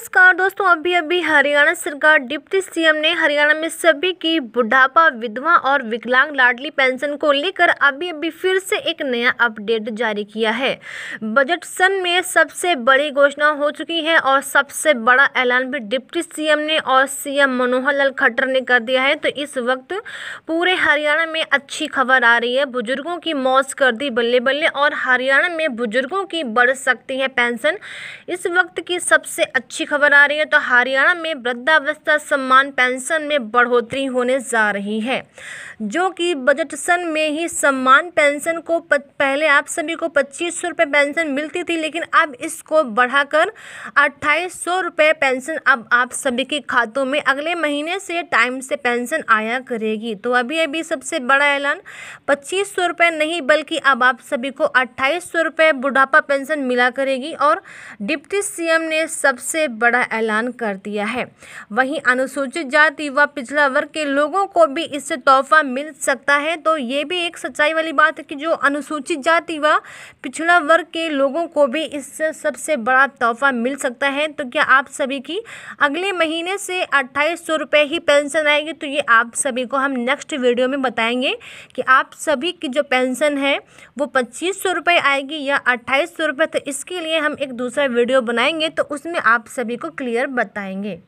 नमस्कार दोस्तों अभी अभी हरियाणा सरकार डिप्टी सीएम ने हरियाणा में सभी की बुढ़ापा विधवा और विकलांग लाडली पेंशन को लेकर अभी अभी फिर से एक नया अपडेट जारी किया है बजट सन में सबसे बड़ी घोषणा हो चुकी है और सबसे बड़ा ऐलान भी डिप्टी सीएम ने और सीएम मनोहर लाल खट्टर ने कर दिया है तो इस वक्त पूरे हरियाणा में अच्छी खबर आ रही है बुजुर्गों की मौत कर दी बल्ले बल्ले और हरियाणा में बुजुर्गों की बढ़ सकती है पेंशन इस वक्त की सबसे अच्छी खबर आ रही है तो हरियाणा में वृद्धावस्था सम्मान पेंशन में बढ़ोतरी होने जा रही है जो कि बजट सन में ही सम्मान पेंशन को पहले आप सभी को पच्चीस सौ रुपये पेंशन मिलती थी लेकिन अब इसको बढ़ाकर अट्ठाईस सौ रुपये पेंशन अब आप सभी के खातों में अगले महीने से टाइम से पेंशन आया करेगी तो अभी अभी सबसे बड़ा ऐलान पच्चीस सौ रुपये नहीं बल्कि अब आप सभी को अट्ठाईस सौ रुपये बुढ़ापा पेंशन मिला करेगी और डिप्टी सीएम ने सबसे बड़ा ऐलान कर दिया है वहीं अनुसूचित जाति व पिछड़ा वर्ग के लोगों को भी इससे तोहफा मिल सकता है तो ये भी एक सच्चाई वाली बात है कि जो अनुसूचित जाति व पिछड़ा वर्ग के लोगों को भी इससे सबसे बड़ा तोहफा मिल सकता है तो क्या आप सभी की अगले महीने से अट्ठाईस सौ रुपये ही पेंशन आएगी तो ये आप सभी को हम नेक्स्ट वीडियो में बताएंगे कि आप सभी की जो पेंशन है वो पच्चीस सौ रुपये आएगी या अट्ठाईस सौ रुपये तो इसके लिए हम एक दूसरा वीडियो बनाएंगे तो उसमें आप सभी सभी को क्लियर बताएंगे